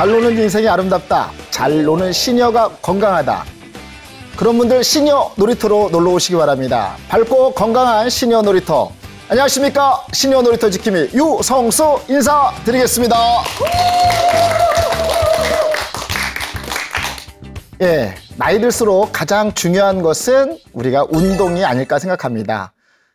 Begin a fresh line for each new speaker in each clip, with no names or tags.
잘 노는 인생이 아름답다. 잘 노는 시녀가 건강하다. 그런 분들 시녀 놀이터로 놀러 오시기 바랍니다. 밝고 건강한 시녀 놀이터. 안녕하십니까. 시녀 놀이터 지킴이 유성수 인사드리겠습니다. 예, 나이 들수록 가장 중요한 것은 우리가 운동이 아닐까 생각합니다.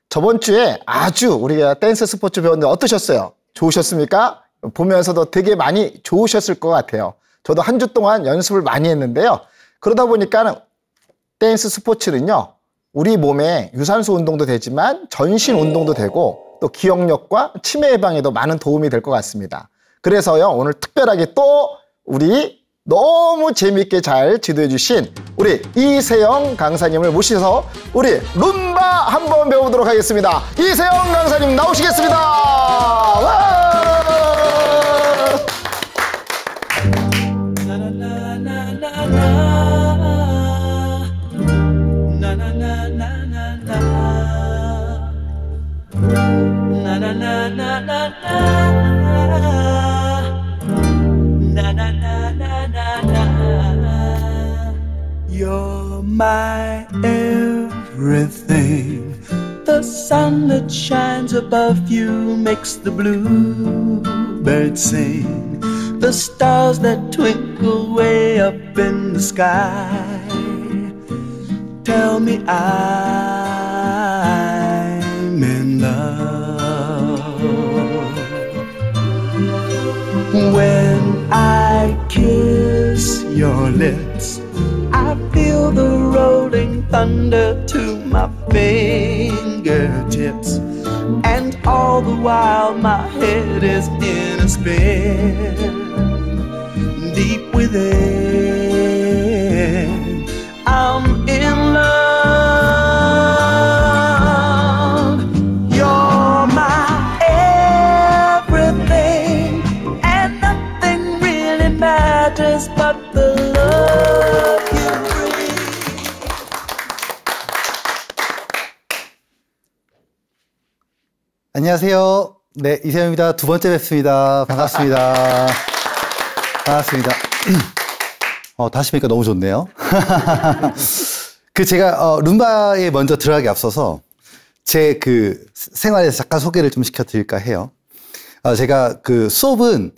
저번 주에 아주 우리가 댄스 스포츠 배웠는데 어떠셨어요? 좋으셨습니까? 보면서도 되게 많이 좋으셨을 것 같아요. 저도 한 주 동안 연습을 많이 했는데요. 그러다 보니까 댄스 스포츠는요, 우리 몸에 유산소 운동도 되지만 전신 운동도 되고 또 기억력과 치매 예방에도 많은 도움이 될 것 같습니다. 그래서요, 오늘 특별하게 또 우리 너무 재밌게 잘 지도해 주신 우리 이세영 강사님을 모셔서 우리 룸바 한번 배워보도록 하겠습니다. 이세영 강사님 나오시겠습니다. 와!
You're my everything. The sun that shines above you makes the birds sing. The stars that twinkle way up in the sky tell me I
When I kiss your lips, I
feel the rolling thunder to my fingertips. And all the while, my head is in a spin. Deep within, I'm 안녕하세요. 네, 이세영입니다. 두 번째 뵙습니다. 반갑습니다. 반갑습니다. 어, 다시 보니까 너무 좋네요. 그 제가 어, 룸바에 먼저 들어가기 앞서서 제 그 생활에서 잠깐 소개를 좀 시켜드릴까 해요. 어, 제가 그 수업은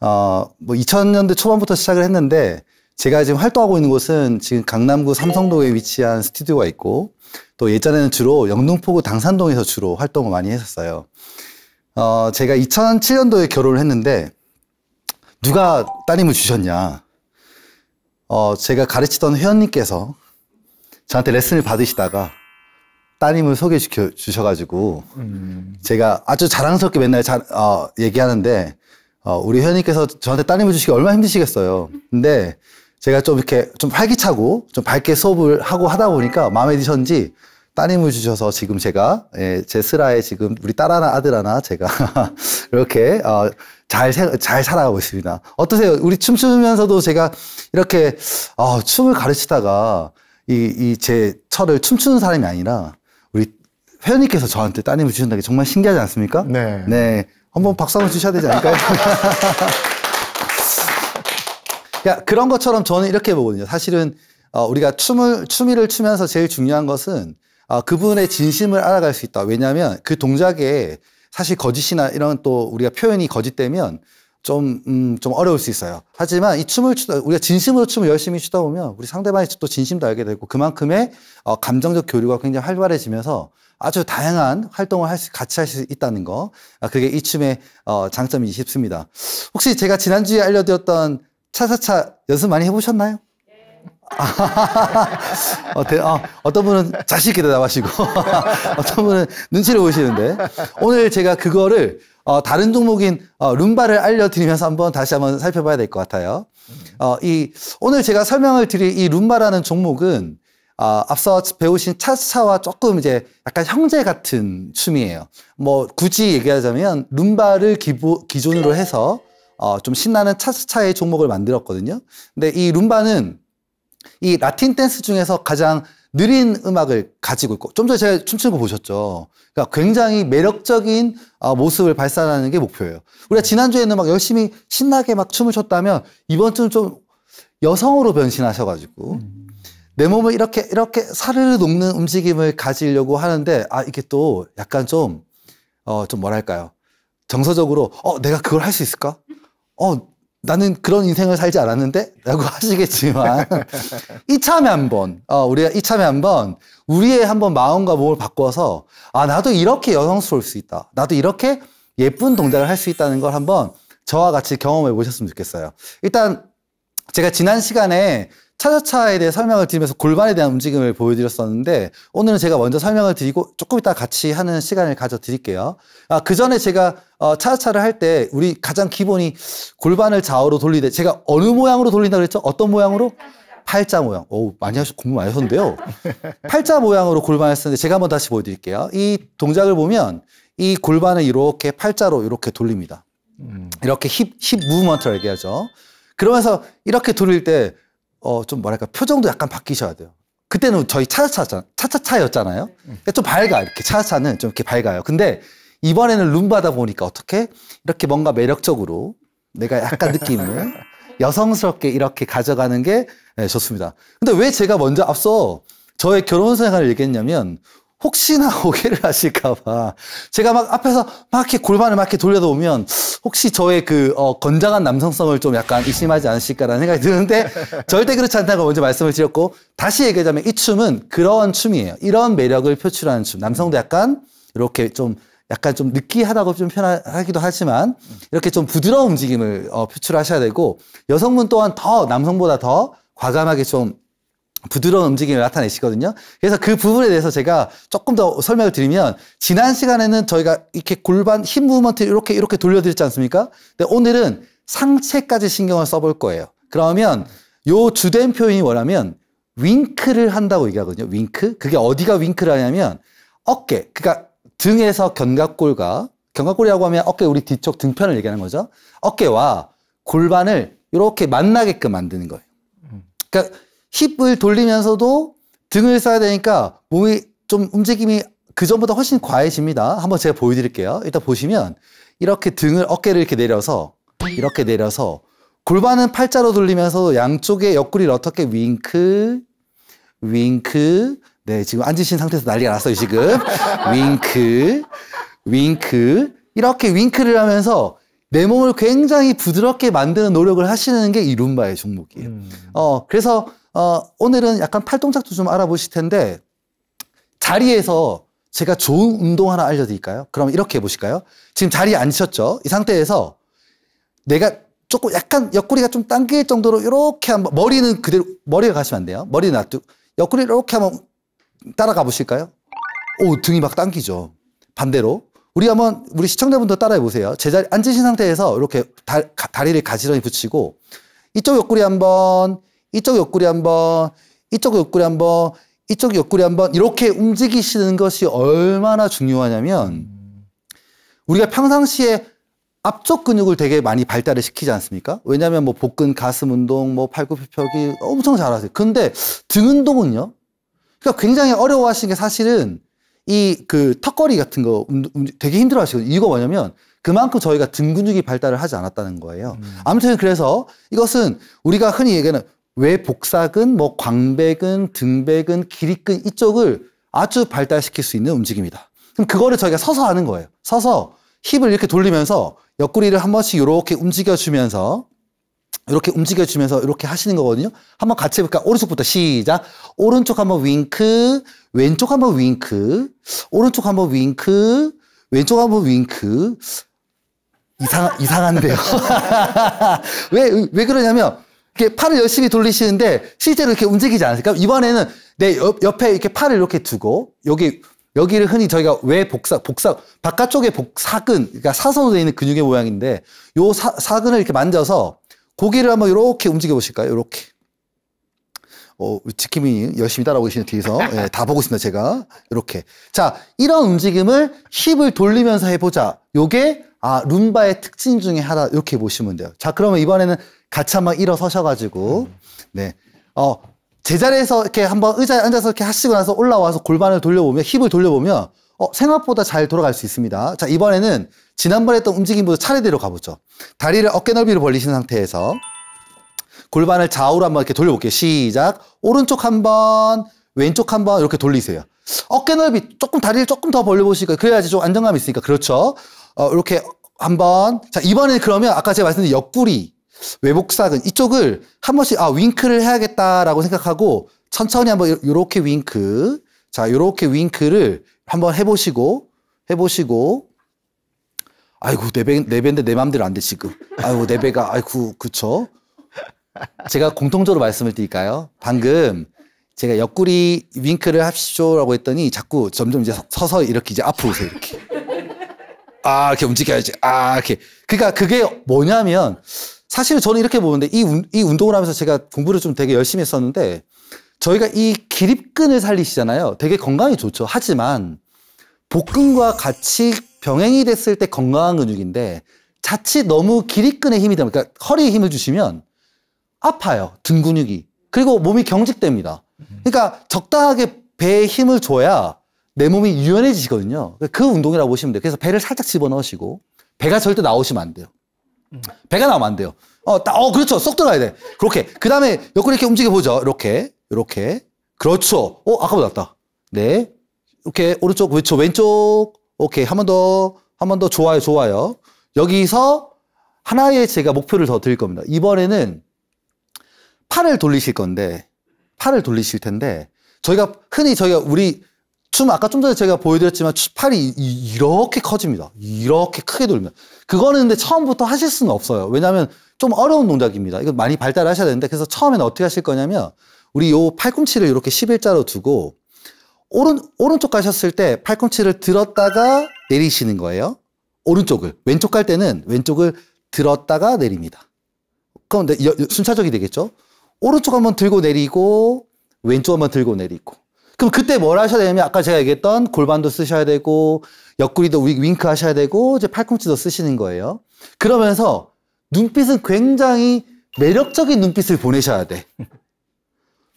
어, 뭐 2000년대 초반부터 시작을 했는데 제가 지금 활동하고 있는 곳은 지금 강남구 삼성동에 위치한 스튜디오가 있고 또 예전에는 주로 영등포구 당산동에서 주로 활동을 많이 했었어요. 어, 제가 2007년도에 결혼을 했는데 누가 따님을 주셨냐. 어, 제가 가르치던 회원님께서 저한테 레슨을 받으시다가 따님을 소개시켜 주셔가지고 음. 제가 아주 자랑스럽게 맨날 자, 어, 얘기하는데 어, 우리 회원님께서 저한테 따님을 주시기 얼마나 힘드시겠어요. 근데 제가 좀 이렇게 좀 활기차고 좀 밝게 수업을 하고 하다 보니까 마음에 드셨는지 따님을 주셔서 지금 제가 예, 제슬라에 지금 우리 딸 하나 아들 하나 제가 이렇게 어, 잘, 잘 살아가고 있습니다. 어떠세요? 우리 춤추면서도 제가 이렇게 어, 춤을 가르치다가 이, 이제 철을 춤추는 사람이 아니라 우리 회원님께서 저한테 따님을 주신다는 게 정말 신기하지 않습니까? 네. 네. 한번 박수 한번 주셔야 되지 않을까요? 야, 그런 것처럼 저는 이렇게 보거든요. 사실은 어, 우리가 춤을, 춤이를 추면서 제일 중요한 것은 아, 그분의 진심을 알아갈 수 있다. 왜냐하면 그 동작에 사실 거짓이나 이런 또 우리가 표현이 거짓되면 좀, 음, 좀 어려울 수 있어요. 하지만 이 춤을 추다, 우리가 진심으로 춤을 열심히 추다 보면 우리 상대방이또 진심도 알게 되고 그만큼의 어, 감정적 교류가 굉장히 활발해지면서 아주 다양한 활동을 할 수, 같이 할 수 있다는 거. 아, 그게 이 춤의 어, 장점이 싶습니다. 혹시 제가 지난주에 알려드렸던 차차차 연습 많이 해보셨나요? 어, 대, 어, 어떤 분은 자신 있게 대답하시고 어떤 분은 눈치를 보시는데 오늘 제가 그거를 어, 다른 종목인 어, 룸바를 알려드리면서 한번 다시 한번 살펴봐야 될 것 같아요. 어, 이 오늘 제가 설명을 드릴 이 룸바라는 종목은 어, 앞서 배우신 차차와 조금 이제 약간 형제 같은 춤이에요. 뭐 굳이 얘기하자면 룸바를 기보, 기준으로 해서 어, 좀 신나는 차차의 종목을 만들었거든요. 근데 이 룸바는 이 라틴 댄스 중에서 가장 느린 음악을 가지고 있고 좀 전에 제가 춤추는 거 보셨죠. 그러니까 굉장히 매력적인 어, 모습을 발산하는 게 목표예요. 우리가 지난주에는 막 열심히 신나게 막 춤을 췄다면 이번 주는 좀 여성으로 변신하셔가지고 내 몸을 이렇게 이렇게 사르르 녹는 움직임을 가지려고 하는데 아 이게 또 약간 좀어좀 어, 좀 뭐랄까요 정서적으로 어 내가 그걸 할 수 있을까? 어 나는 그런 인생을 살지 않았는데? 라고 하시겠지만, 이참에 한 번, 어, 우리가 이참에 한 번, 우리의 한번 마음과 몸을 바꿔서, 아, 나도 이렇게 여성스러울 수 있다. 나도 이렇게 예쁜 동작을 할 수 있다는 걸 한번 저와 같이 경험해 보셨으면 좋겠어요. 일단, 제가 지난 시간에 차차차에 대해 설명을 드리면서 골반에 대한 움직임을 보여드렸었는데 오늘은 제가 먼저 설명을 드리고 조금 이따 같이 하는 시간을 가져드릴게요. 아, 그 전에 제가 어, 차차를 할 때 우리 가장 기본이 골반을 좌우로 돌리되 제가 어느 모양으로 돌린다 그랬죠? 어떤 모양으로? 팔자 모양. 오, 많이 하셨, 공부 많이 하셨는데요. 팔자 모양으로 골반을 쓰는데 제가 한번 다시 보여드릴게요. 이 동작을 보면 이 골반을 이렇게 팔자로 이렇게 돌립니다. 음. 이렇게 힙, 힙 무브먼트라고 얘기하죠. 그러면서 이렇게 돌릴 때 어, 좀 뭐랄까, 표정도 약간 바뀌셔야 돼요. 그때는 저희 차차차, 차차차였잖아요. 네. 그러니까 좀 밝아, 이렇게. 차차차는 좀 이렇게 밝아요. 근데 이번에는 룸바다 보니까 어떻게 이렇게 뭔가 매력적으로 내가 약간 느낌을 여성스럽게 이렇게 가져가는 게 네, 좋습니다. 근데 왜 제가 먼저 앞서 저의 결혼 생활을 얘기했냐면 혹시나 오해를 하실까봐 제가 막 앞에서 막 이렇게 골반을 막 이렇게 돌려다 보면 혹시 저의 그 어, 건장한 남성성을 좀 약간 의심하지 않으실까라는 생각이 드는데 절대 그렇지 않다고 먼저 말씀을 드렸고 다시 얘기하자면 이 춤은 그런 춤이에요. 이런 매력을 표출하는 춤. 남성도 약간 이렇게 좀 약간 좀 느끼하다고 좀 편하기도 하지만 이렇게 좀 부드러운 움직임을 어, 표출하셔야 되고 여성분 또한 더 남성보다 더 과감하게 좀 부드러운 움직임을 나타내시거든요. 그래서 그 부분에 대해서 제가 조금 더 설명을 드리면 지난 시간에는 저희가 이렇게 골반 힘 무브먼트 이렇게 이렇게 돌려드렸지 않습니까? 근데 오늘은 상체까지 신경을 써볼 거예요. 그러면 요 주된 표현이 뭐냐면 윙크를 한다고 얘기하거든요. 윙크. 그게 어디가 윙크를 하냐면 어깨. 그러니까 등에서 견갑골과 견갑골이라고 하면 어깨 우리 뒤쪽 등편을 얘기하는 거죠. 어깨와 골반을 이렇게 만나게끔 만드는 거예요. 그러니까 힙을 돌리면서도 등을 써야 되니까 몸이 좀 움직임이 그전보다 훨씬 과해집니다. 한번 제가 보여드릴게요. 일단 보시면 이렇게 등을 어깨를 이렇게 내려서 이렇게 내려서 골반은 팔자로 돌리면서 양쪽의 옆구리를 어떻게 윙크 윙크 네 지금 앉으신 상태에서 난리가 났어요 지금 윙크 윙크 이렇게 윙크를 하면서 내 몸을 굉장히 부드럽게 만드는 노력을 하시는 게 이 룸바의 종목이에요. 음. 어 그래서 어, 오늘은 약간 팔동작도 좀 알아보실 텐데 자리에서 제가 좋은 운동 하나 알려드릴까요? 그럼 이렇게 해보실까요? 지금 자리에 앉으셨죠? 이 상태에서 내가 조금 약간 옆구리가 좀 당길 정도로 이렇게 한번 머리는 그대로 머리를 가시면 안 돼요. 머리는 놔두고 옆구리 이렇게 한번 따라가 보실까요? 오 등이 막 당기죠. 반대로 우리 한번 우리 시청자분도 따라해 보세요. 제자리 앉으신 상태에서 이렇게 다, 리를 가지런히 붙이고 이쪽 옆구리 한번 이쪽 옆구리 한번, 이쪽 옆구리 한번, 이쪽 옆구리 한번 이렇게 움직이시는 것이 얼마나 중요하냐면 우리가 평상시에 앞쪽 근육을 되게 많이 발달을 시키지 않습니까? 왜냐하면 뭐 복근, 가슴 운동, 뭐 팔굽혀펴기 엄청 잘하세요. 근데 등 운동은요. 그러니까 굉장히 어려워하시는 게 사실은 이 그 턱걸이 같은 거 되게 힘들어하시거든요. 이거 뭐냐면 그만큼 저희가 등 근육이 발달을 하지 않았다는 거예요. 음. 아무튼 그래서 이것은 우리가 흔히 얘기하는 왜 복사근, 뭐 광배근, 등배근, 기립근 이쪽을 아주 발달시킬 수 있는 움직임이다. 그럼 그거를 저희가 서서 하는 거예요. 서서 힙을 이렇게 돌리면서 옆구리를 한 번씩 이렇게 움직여주면서 이렇게 움직여주면서 이렇게 하시는 거거든요. 한번 같이 해볼까? 오른쪽부터 시작. 오른쪽 한번 윙크, 왼쪽 한번 윙크, 오른쪽 한번 윙크, 왼쪽 한번 윙크. 이상, 이상한데요. 왜, 왜 그러냐면 이렇게 팔을 열심히 돌리시는데 실제로 이렇게 움직이지 않으니까 이번에는 내 옆, 에 이렇게 팔을 이렇게 두고 여기 여기를 흔히 저희가 왜 복사 복사 바깥쪽에 복사근 그러니까 사선으로 되어 있는 근육의 모양인데 요 사, 사근을 이렇게 만져서 고개를 한번 이렇게 움직여 보실까요? 이렇게 어, 지킴이 열심히 따라오고 계시는 뒤에서 예, 다 보고 있습니다 제가 이렇게 자 이런 움직임을 힙을 돌리면서 해보자 요게 아 룸바의 특징 중에 하나 이렇게 보시면 돼요 자 그러면 이번에는 같이 한번 일어서셔가지고 네. 어, 제자리에서 이렇게 한번 의자에 앉아서 이렇게 하시고 나서 올라와서 골반을 돌려보면 힙을 돌려보면 어, 생각보다 잘 돌아갈 수 있습니다. 자, 이번에는 지난번에 했던 움직임부터 차례대로 가보죠. 다리를 어깨 넓이로 벌리신 상태에서 골반을 좌우로 한번 이렇게 돌려볼게요. 시작. 오른쪽 한 번, 왼쪽 한번 이렇게 돌리세요. 어깨 넓이 조금 다리를 조금 더벌려보시고 그래야지 좀 안정감이 있으니까 그렇죠. 어, 이렇게 한 번. 자, 이번에 그러면 아까 제가 말씀드린 옆구리 외복사근 이쪽을 한 번씩 아 윙크를 해야겠다라고 생각하고 천천히 한번 요렇게 윙크 자 요렇게 윙크를 한번 해보시고 해보시고 아이고 내 네 배, 내 네 배인데 내 맘대로 안 돼 지금 아이고 내 네 배가 아이고 그쵸 제가 공통적으로 말씀을 드릴까요 방금 제가 옆구리 윙크를 합시죠라고 했더니 자꾸 점점 이제 서서 이렇게 이제 앞으로 오세요 이렇게 아 이렇게 움직여야지 아 이렇게 그러니까 그게 뭐냐면 사실 저는 이렇게 보는데 이, 운, 이 운동을 하면서 제가 공부를 좀 되게 열심히 했었는데 저희가 이 기립근을 살리시잖아요. 되게 건강에 좋죠. 하지만 복근과 같이 병행이 됐을 때 건강한 근육인데 자칫 너무 기립근에 힘이 되면 그러니까 허리에 힘을 주시면 아파요. 등 근육이. 그리고 몸이 경직됩니다. 그러니까 적당하게 배에 힘을 줘야 내 몸이 유연해지거든요. 그 운동이라고 보시면 돼요. 그래서 배를 살짝 집어넣으시고 배가 절대 나오시면 안 돼요. 배가 나오면 안 돼요. 어, 따, 어, 그렇죠. 쏙 들어가야 돼. 그렇게. 그 다음에 옆구리 이렇게 움직여보죠. 이렇게. 이렇게. 그렇죠. 어, 아까보다 낫다. 네. 이렇게. 오른쪽, 왼쪽, 그렇죠. 왼쪽. 오케이. 한 번 더. 한 번 더. 좋아요, 좋아요. 여기서 하나의 제가 목표를 더 드릴 겁니다. 이번에는 팔을 돌리실 건데, 팔을 돌리실 텐데, 저희가 흔히 저희가 우리 춤 아까 좀 전에 제가 보여드렸지만 팔이 이렇게 커집니다. 이렇게 크게 돌면 그거는 근데 처음부터 하실 수는 없어요. 왜냐하면 좀 어려운 동작입니다. 이거 많이 발달하셔야 되는데 그래서 처음에는 어떻게 하실 거냐면 우리 요 팔꿈치를 이렇게 11자로 두고 오른 오른쪽 가셨을 때 팔꿈치를 들었다가 내리시는 거예요. 오른쪽을 왼쪽 갈 때는 왼쪽을 들었다가 내립니다. 그럼 순차적이 되겠죠. 오른쪽 한번 들고 내리고 왼쪽 한번 들고 내리고 그럼 그때 뭘 하셔야 되냐면 아까 제가 얘기했던 골반도 쓰셔야 되고 옆구리도 윙크 하셔야 되고 이제 팔꿈치도 쓰시는 거예요. 그러면서 눈빛은 굉장히 매력적인 눈빛을 보내셔야 돼.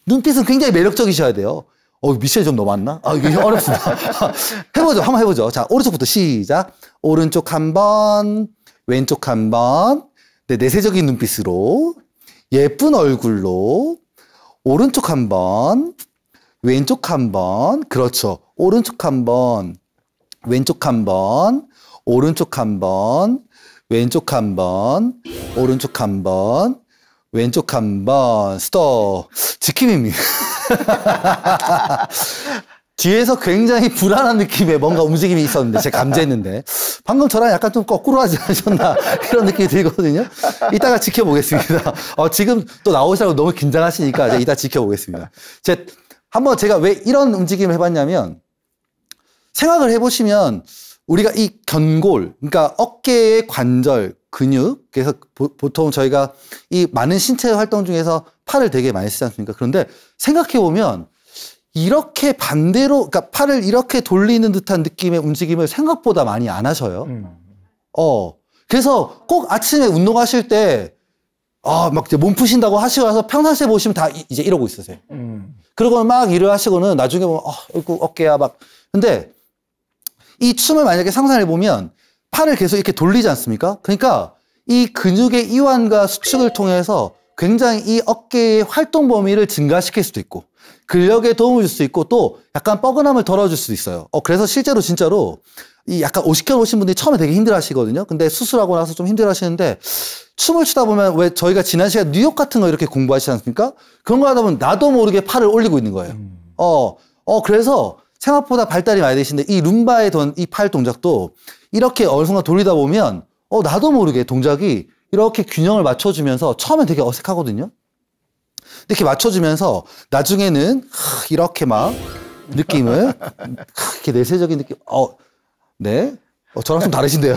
눈빛은 굉장히 매력적이셔야 돼요. 어, 미션이 좀 넘었나? 아, 이게 어렵습니다. 해보죠. 한번 해보죠. 자, 오른쪽부터 시작. 오른쪽 한 번, 왼쪽 한 번. 네, 내세적인 눈빛으로, 예쁜 얼굴로, 오른쪽 한 번, 왼쪽 한 번, 그렇죠. 오른쪽 한 번, 왼쪽 한 번, 오른쪽 한 번, 왼쪽 한 번, 오른쪽 한 번, 왼쪽 한 번, 스톱. 지킴입니다. 뒤에서 굉장히 불안한 느낌의 뭔가 움직임이 있었는데, 제가 감지했는데. 방금 저랑 약간 좀 거꾸로 하지 않으셨나, 이런 느낌이 들거든요. 이따가 지켜보겠습니다. 어, 지금 또 나오시라고 너무 긴장하시니까, 이따 지켜보겠습니다. 제 한번 제가 왜 이런 움직임을 해봤냐면 생각을 해보시면 우리가 이 견골, 그러니까 어깨의 관절, 근육, 그래서 보, 통 저희가 이 많은 신체 활동 중에서 팔을 되게 많이 쓰지 않습니까? 그런데 생각해보면 이렇게 반대로, 그러니까 팔을 이렇게 돌리는 듯한 느낌의 움직임을 생각보다 많이 안 하셔요. 음. 어. 그래서 꼭 아침에 운동하실 때, 아, 막 몸 푸신다고 하시고 나서 평상시에 보시면 다 이제 이러고 있으세요. 음. 그러고 막 일을 하시고는 나중에 보면 어, 어깨야 막 근데 이 춤을 만약에 상상해 보면 팔을 계속 이렇게 돌리지 않습니까? 그러니까 이 근육의 이완과 수축을 통해서 굉장히 이 어깨의 활동 범위를 증가시킬 수도 있고 근력에 도움을 줄 수 있고 또 약간 뻐근함을 덜어줄 수도 있어요. 어, 그래서 실제로 진짜로 이 약간 오십견 오신 분들이 처음에 되게 힘들어 하시거든요. 근데 수술하고 나서 좀 힘들어 하시는데 춤을 추다 보면 왜 저희가 지난 시간 뉴욕 같은 거 이렇게 공부하시지 않습니까? 그런 거 하다 보면 나도 모르게 팔을 올리고 있는 거예요. 음. 어, 어, 그래서 생각보다 발달이 많이 되시는데 이 룸바의 이팔 동작도 이렇게 어느 순간 돌리다 보면 어, 나도 모르게 동작이 이렇게 균형을 맞춰주면서 처음에 되게 어색하거든요. 이렇게 맞춰주면서 나중에는 이렇게 막 느낌을 이렇게 내세적인 느낌, 어, 네. 어, 저랑 좀 다르신데요.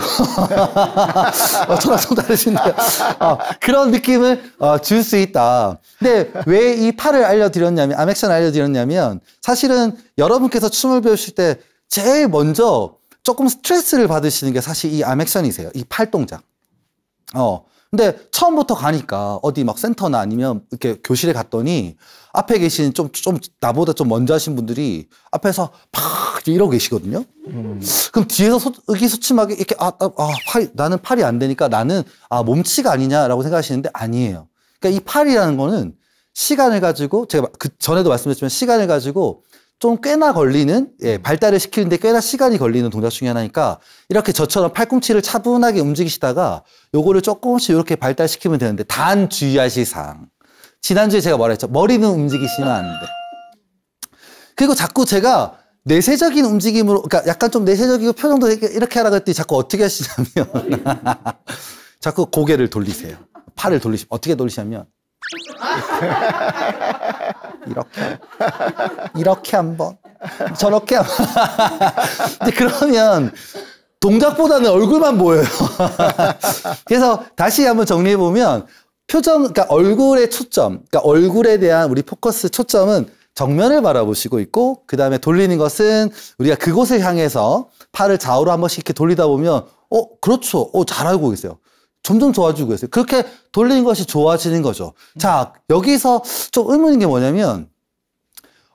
어, 저랑 좀 다르신데요. 어, 그런 느낌을 어, 줄 수 있다. 근데 왜 이 팔을 알려드렸냐면, 아맥션 알려드렸냐면, 사실은 여러분께서 춤을 배우실 때 제일 먼저 조금 스트레스를 받으시는 게 사실 이 아맥션이세요. 이 팔 동작. 어. 근데 처음부터 가니까 어디 막 센터나 아니면 이렇게 교실에 갔더니 앞에 계신 좀, 좀, 나보다 좀 먼저 하신 분들이 앞에서 팍 이러고 계시거든요. 음. 그럼 뒤에서 의기소침하게 이렇게, 아, 아, 아 팔, 나는 팔이 안 되니까 나는, 아, 몸치가 아니냐라고 생각하시는데 아니에요. 그러니까 이 팔이라는 거는 시간을 가지고, 제가 그 전에도 말씀드렸지만 시간을 가지고 좀 꽤나 걸리는 예, 발달을 시키는데 꽤나 시간이 걸리는 동작 중에 하나니까 이렇게 저처럼 팔꿈치를 차분하게 움직이시다가 요거를 조금씩 이렇게 발달시키면 되는데 단 주의하실 사항 지난주에 제가 말했죠. 머리는 움직이시면 안 돼. 그리고 자꾸 제가 내세적인 움직임으로, 그러니까 약간 좀 내세적이고 표정도 이렇게 하라 그랬더니 자꾸 어떻게 하시냐면 자꾸 고개를 돌리세요. 팔을 돌리시, 어떻게 돌리시냐면 이렇게 이렇게 한번 저렇게 한번 근데 그러면 동작보다는 얼굴만 보여요. 그래서 다시 한번 정리해 보면 표정, 그러니까 얼굴의 초점, 그러니까 얼굴에 대한 우리 포커스 초점은 정면을 바라보시고 있고, 그 다음에 돌리는 것은 우리가 그곳을 향해서 팔을 좌우로 한 번씩 이렇게 돌리다 보면, 어, 그렇죠. 어, 잘 알고 계세요. 점점 좋아지고 있어요. 그렇게 돌리는 것이 좋아지는 거죠. 자, 여기서 좀 의문인 게 뭐냐면,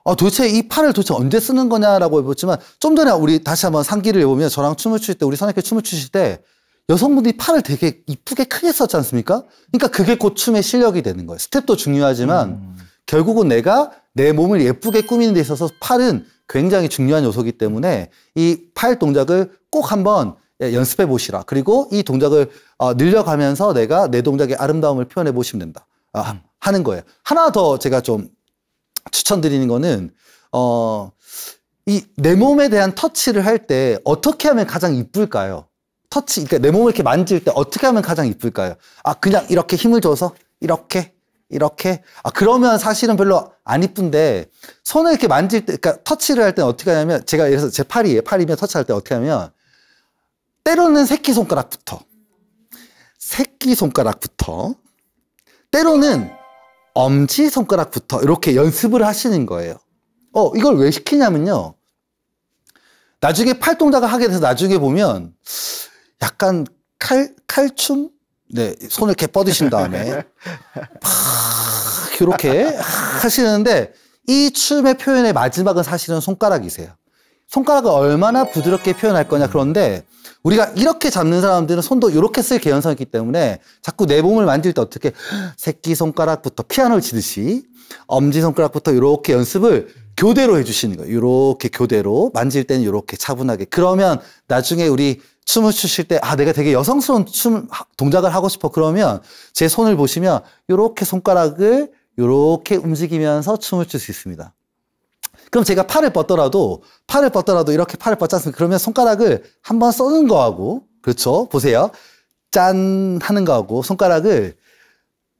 어, 도대체 이 팔을 도대체 언제 쓰는 거냐라고 해보지만좀 전에 우리 다시 한번 상기를 해보면, 저랑 춤을 추실 때, 우리 선학교 춤을 추실 때, 여성분들이 팔을 되게 이쁘게 크게 썼지 않습니까? 그러니까 그게 곧 춤의 실력이 되는 거예요. 스텝도 중요하지만 음. 결국은 내가 내 몸을 예쁘게 꾸미는 데 있어서 팔은 굉장히 중요한 요소이기 때문에 이 팔 동작을 꼭 한번 예, 연습해 보시라. 그리고 이 동작을 어, 늘려가면서 내가 내 동작의 아름다움을 표현해 보시면 된다. 아, 음. 하는 거예요. 하나 더 제가 좀 추천드리는 거는 어, 이 내 몸에 대한 터치를 할 때 어떻게 하면 가장 이쁠까요? 터치, 그러니까 내 몸을 이렇게 만질 때 어떻게 하면 가장 이쁠까요? 아, 그냥 이렇게 힘을 줘서 이렇게 이렇게 아 그러면 사실은 별로 안 이쁜데 손을 이렇게 만질 때 그러니까 터치를 할 때는 어떻게 하냐면 제가 예를 들어서제 팔이에요 팔이면 터치할 때 어떻게 하면 때로는 새끼 손가락부터 새끼 손가락부터 때로는 엄지 손가락부터 이렇게 연습을 하시는 거예요. 어 이걸 왜 시키냐면요. 나중에 팔 동작을 하게 돼서 나중에 보면 약간 칼, 칼춤? 네, 손을 이렇게 뻗으신 다음에 팍 이렇게 하시는데 이 춤의 표현의 마지막은 사실은 손가락이세요. 손가락을 얼마나 부드럽게 표현할 거냐. 그런데 우리가 이렇게 잡는 사람들은 손도 이렇게 쓸 개연성이기 있 때문에 자꾸 내 몸을 만질 때 어떻게 새끼 손가락부터 피아노를 치듯이 엄지 손가락부터 이렇게 연습을 교대로 해주시는 거예요. 이렇게 교대로 만질 때는 이렇게 차분하게. 그러면 나중에 우리 춤을 추실 때, 아, 내가 되게 여성스러운 춤, 동작을 하고 싶어. 그러면 제 손을 보시면 이렇게 손가락을 이렇게 움직이면서 춤을 출 수 있습니다. 그럼 제가 팔을 뻗더라도, 팔을 뻗더라도 이렇게 팔을 뻗지 않습니까? 그러면 손가락을 한번 써는 거하고, 그렇죠? 보세요. 짠 하는 거하고, 손가락을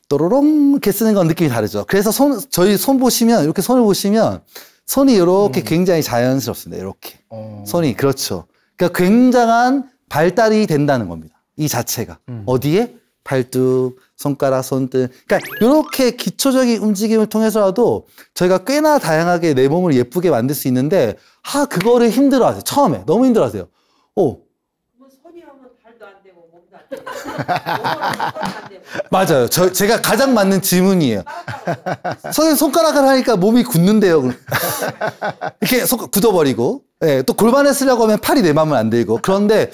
또로롱 이렇게 쓰는 건 느낌이 다르죠. 그래서 손 저희 손 보시면 이렇게 손을 보시면 손이 이렇게 음. 굉장히 자연스럽습니다. 이렇게 어. 손이 그렇죠. 그러니까 굉장한 발달이 된다는 겁니다. 이 자체가 음. 어디에 발뚝 손가락, 손등. 그러니까 이렇게 기초적인 움직임을 통해서라도 저희가 꽤나 다양하게 내 몸을 예쁘게 만들 수 있는데 아 그거를 힘들어하세요. 처음에 너무 힘들어하세요. 오 맞아요. 저, 제가 가장 맞는 질문이에요. 선생님 손가락을 하니까 몸이 굳는데요. 이렇게 손, 굳어버리고. 예, 또 골반에 쓰려고 하면 팔이 내 마음을 안 들고. 그런데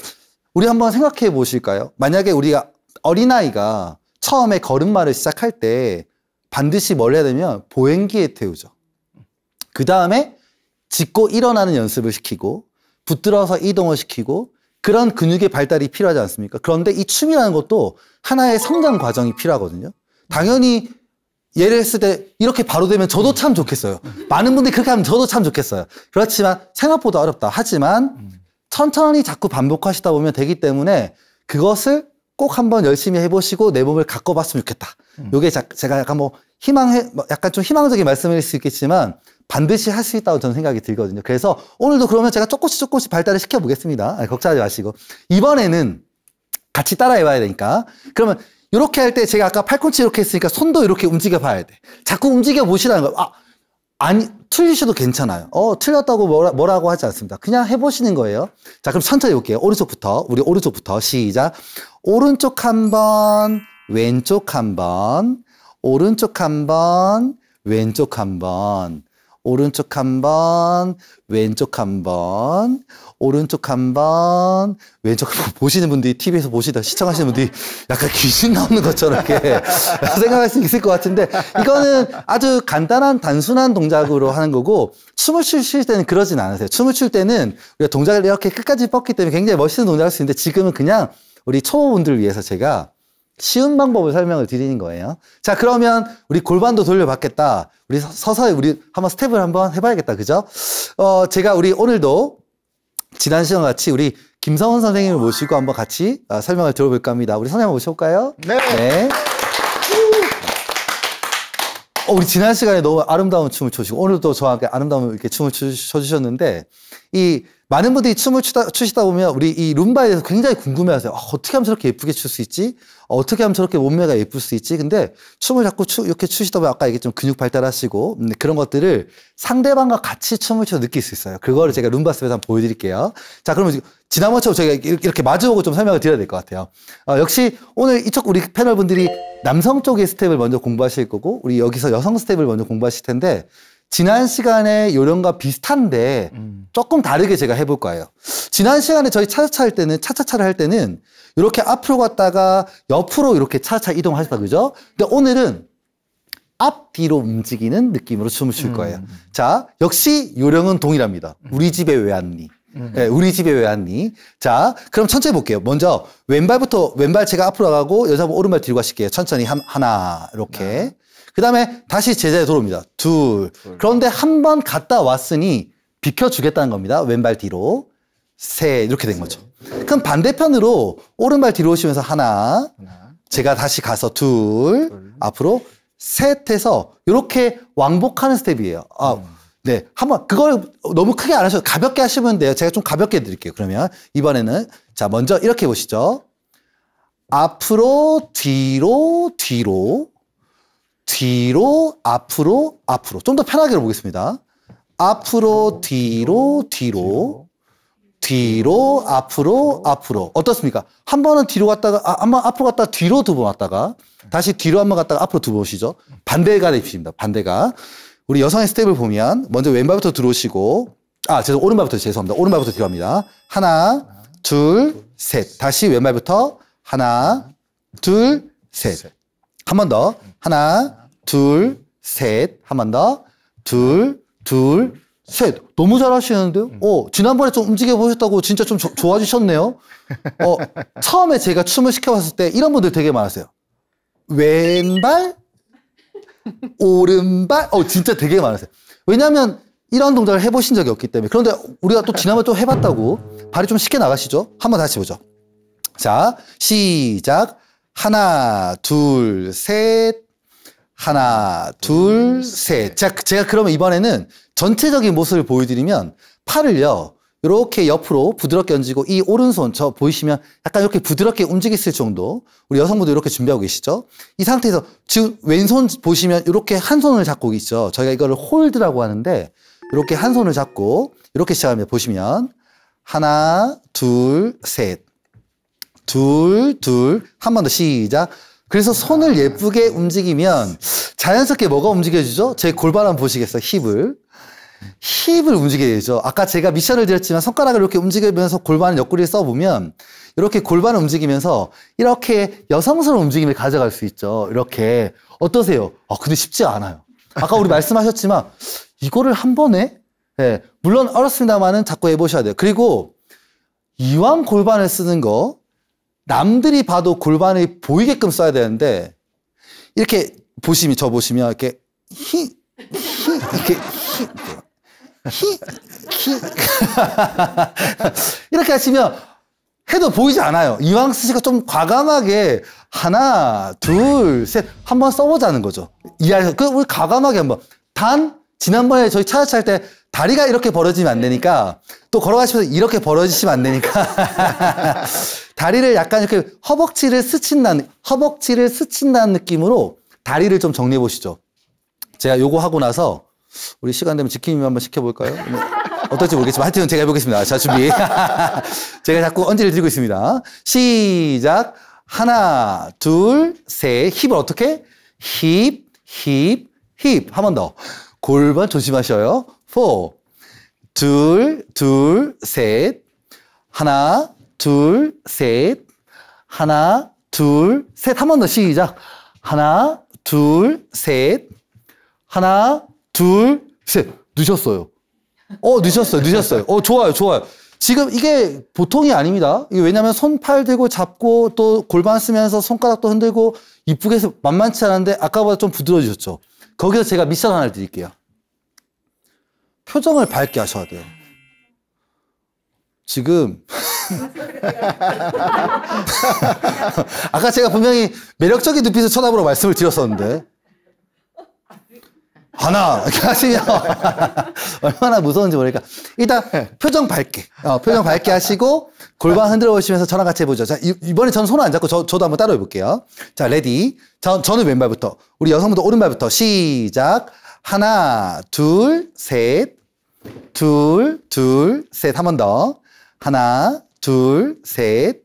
우리 한번 생각해 보실까요? 만약에 우리가 어린아이가 처음에 걸음마를 시작할 때 반드시 뭘 해야 되면 보행기에 태우죠. 그 다음에 짚고 일어나는 연습을 시키고 붙들어서 이동을 시키고 그런 근육의 발달이 필요하지 않습니까? 그런데 이 춤이라는 것도 하나의 성장 과정이 필요하거든요. 당연히 예를 했을 때 이렇게 바로 되면 저도 참 좋겠어요. 많은 분들이 그렇게 하면 저도 참 좋겠어요. 그렇지만 생각보다 어렵다. 하지만 천천히 자꾸 반복하시다 보면 되기 때문에 그것을 꼭 한번 열심히 해보시고 내 몸을 가꿔봤으면 좋겠다. 요게 제가 약간 뭐 희망해, 뭐 약간 좀 희망적인 말씀일 수 있겠지만 반드시 할 수 있다고 저는 생각이 들거든요. 그래서 오늘도 그러면 제가 조금씩 조금씩 발달을 시켜보겠습니다. 아니, 걱정하지 마시고. 이번에는 같이 따라해 봐야 되니까. 그러면 이렇게 할 때 제가 아까 팔꿈치 이렇게 했으니까 손도 이렇게 움직여 봐야 돼. 자꾸 움직여 보시라는 거예요. 아, 아니, 틀리셔도 괜찮아요. 어, 틀렸다고 뭐라, 뭐라고 하지 않습니다. 그냥 해보시는 거예요. 자, 그럼 천천히 볼게요. 오른쪽부터, 우리 오른쪽부터 시작. 오른쪽 한 번, 왼쪽 한 번, 오른쪽 한 번, 왼쪽 한 번. 오른쪽 한 번, 왼쪽 한 번, 오른쪽 한 번, 왼쪽 한 번. 보시는 분들이, TV에서 보시다, 시청하시는 분들이 약간 귀신 나오는 것처럼 이렇게 생각할 수 있을 것 같은데, 이거는 아주 간단한 단순한 동작으로 하는 거고, 춤을 추실 때는 그러진 않으세요. 춤을 출 때는 우리가 동작을 이렇게 끝까지 뻗기 때문에 굉장히 멋있는 동작을 할 수 있는데, 지금은 그냥 우리 초보분들을 위해서 제가 쉬운 방법을 설명을 드리는 거예요. 자, 그러면 우리 골반도 돌려봤겠다 우리 서서히 우리 한번 스텝을 한번 해봐야겠다. 그죠? 어, 제가 우리 오늘도 지난 시간 같이 우리 김성훈 선생님을 모시고 한번 같이 어, 설명을 들어볼까 합니다. 우리 선생님 모셔볼까요? 네. 네. 어, 우리 지난 시간에 너무 아름다운 춤을 추시고 오늘도 저와 함께 아름다운 이렇게 춤을 추, 춰주셨는데 이 많은 분들이 춤을 추다, 추시다 보면 우리 이 룸바에 대해서 굉장히 궁금해하세요. 아, 어떻게 하면 저렇게 예쁘게 출 수 있지? 어떻게 하면 저렇게 몸매가 예쁠 수 있지? 근데 춤을 자꾸 추, 이렇게 추시다 보면 아까 얘기했좀 근육 발달하시고 음, 네, 그런 것들을 상대방과 같이 춤을 춰 느낄 수 있어요. 그거를 음. 제가 룸바스에서 한번 보여드릴게요. 자, 그러면 지난번처럼 저희가 이렇게 마주보고 좀 설명을 드려야 될 것 같아요. 어, 역시 오늘 이쪽 우리 패널 분들이 남성 쪽의 스텝을 먼저 공부하실 거고 우리 여기서 여성 스텝을 먼저 공부하실 텐데 지난 시간에 요령과 비슷한데 음. 조금 다르게 제가 해볼 거예요. 지난 시간에 저희 차차차 할 때는 차차차를 할 때는 이렇게 앞으로 갔다가 옆으로 이렇게 차차 이동하셨다 그죠? 근데 오늘은 앞뒤로 움직이는 느낌으로 춤을 출 음. 거예요. 음. 자, 역시 요령은 동일합니다. 음. 우리 집에 왜 왔니? 음. 네, 우리 집에 왜 왔니? 자, 그럼 천천히 볼게요. 먼저 왼발부터 왼발 제가 앞으로 가고 여자분 오른발 뒤로 가실게요. 천천히 한, 하나 이렇게 네. 그 다음에 다시 제자에 돌아옵니다. 둘. 그런데 한 번 갔다 왔으니 비켜주겠다는 겁니다. 왼발 뒤로. 셋. 이렇게 된 거죠. 그럼 반대편으로 오른발 뒤로 오시면서 하나. 제가 다시 가서 둘. 앞으로 셋 해서 이렇게 왕복하는 스텝이에요. 아, 음. 네. 한번 그걸 너무 크게 안 하셔도 가볍게 하시면 돼요. 제가 좀 가볍게 해드릴게요. 그러면 이번에는 자, 먼저 이렇게 보시죠. 앞으로 뒤로 뒤로 뒤로, 앞으로, 앞으로. 좀 더 편하게 보겠습니다 앞으로, 뒤로, 뒤로. 뒤로, 앞으로, 앞으로. 어떻습니까? 한 번은 뒤로 갔다가, 아, 한번 앞으로 갔다가 뒤로 두번 왔다가, 다시 뒤로 한 번 갔다가 앞으로 두번 오시죠. 반대가 되십니다. 반대가. 우리 여성의 스텝을 보면, 먼저 왼발부터 들어오시고, 아, 죄송, 오른발부터 죄송합니다. 오른발부터 뒤로 합니다. 하나, 둘, 셋. 다시 왼발부터 하나, 둘, 셋. 한 번 더. 하나, 둘, 셋. 한 번 더. 둘, 둘, 셋. 너무 잘하시는데요? 음. 어, 지난번에 좀 움직여 보셨다고 진짜 좀 조, 좋아지셨네요. 어, 처음에 제가 춤을 시켜봤을 때 이런 분들 되게 많으세요. 왼발, 오른발, 어, 진짜 되게 많으세요. 왜냐면 하 이런 동작을 해보신 적이 없기 때문에. 그런데 우리가 또 지난번에 또 해봤다고 발이 좀 쉽게 나가시죠? 한 번 다시 보죠. 자, 시작. 하나, 둘, 셋. 하나, 둘, 셋. 자, 그, 제가 그러면 이번에는 전체적인 모습을 보여드리면 팔을요. 이렇게 옆으로 부드럽게 얹고 이 오른손 저 보이시면 약간 이렇게 부드럽게 움직였을 정도 우리 여성분들 이렇게 준비하고 계시죠? 이 상태에서 지금 왼손 보시면 이렇게 한 손을 잡고 계시죠? 저희가 이거를 홀드라고 하는데 이렇게 한 손을 잡고 이렇게 시작합니다. 보시면 하나, 둘, 셋. 둘, 둘. 한 번 더 시작. 그래서 손을 예쁘게 움직이면 자연스럽게 뭐가 움직여지죠? 제 골반 한번 보시겠어요? 힙을. 힙을 움직여야 되죠. 아까 제가 미션을 드렸지만 손가락을 이렇게 움직이면서 골반을 옆구리에 써보면 이렇게 골반을 움직이면서 이렇게 여성스러운 움직임을 가져갈 수 있죠. 이렇게. 어떠세요? 아, 근데 쉽지 않아요. 아까 우리 말씀하셨지만 이거를 한 번에? 네, 물론 어렵습니다만은 자꾸 해보셔야 돼요. 그리고 이왕 골반을 쓰는 거 남들이 봐도 골반이 보이게끔 써야 되는데 이렇게 보시면 저 보시면 이렇게 히, 히 이렇게 히, 히, 히 이렇게 하시면 해도 보이지 않아요. 이왕스 시가좀 과감하게 하나, 둘, 셋 한번 써보자는 거죠. 이해하셔서 그 우리 과감하게 한번 단 지난번에 저희 차아차 할때 다리가 이렇게 벌어지면 안 되니까 또 걸어가시면서 이렇게 벌어지시면 안 되니까 다리를 약간 이렇게 허벅지를 스친다는 허벅지를 스친다는 느낌으로 다리를 좀 정리해 보시죠. 제가 요거 하고 나서 우리 시간 되면 지킴이 한번 시켜볼까요? 네. 어떨지 모르겠지만 하여튼 제가 해보겠습니다. 자 준비. 제가 자꾸 언지를 들고 있습니다. 시작. 하나, 둘, 셋. 힙을 어떻게? 힙, 힙, 힙. 한 번 더. 골반 조심하셔요. 4. 둘, 둘, 셋. 하나, 둘, 셋. 하나, 둘, 셋. 한 번 더 시작. 하나, 둘, 셋. 하나, 둘, 셋. 늦었어요. 어, 늦었어요. 늦었어요. 어, 좋아요. 좋아요. 지금 이게 보통이 아닙니다. 이게 왜냐면 손 팔 들고 잡고 또 골반 쓰면서 손가락도 흔들고 이쁘게 만만치 않은데 아까보다 좀 부드러워지셨죠? 거기서 제가 미션 하나 드릴게요. 표정을 밝게 하셔야 돼요. 지금 아까 제가 분명히 매력적인 눈빛을 쳐다보라고 말씀을 드렸었는데 하나 이렇게 하시면 얼마나 무서운지 모르니까 일단 표정 밝게 어, 표정 밝게 하시고 골반 흔들어 보시면서 저랑 같이 해보죠 자 이, 번에 저는 손을 안 잡고 저, 저도 한번 따라 해볼게요 자 레디 저, 저는 왼발부터 우리 여성분도 오른발부터 시작 하나 둘셋둘둘셋한 번더 하나 둘셋둘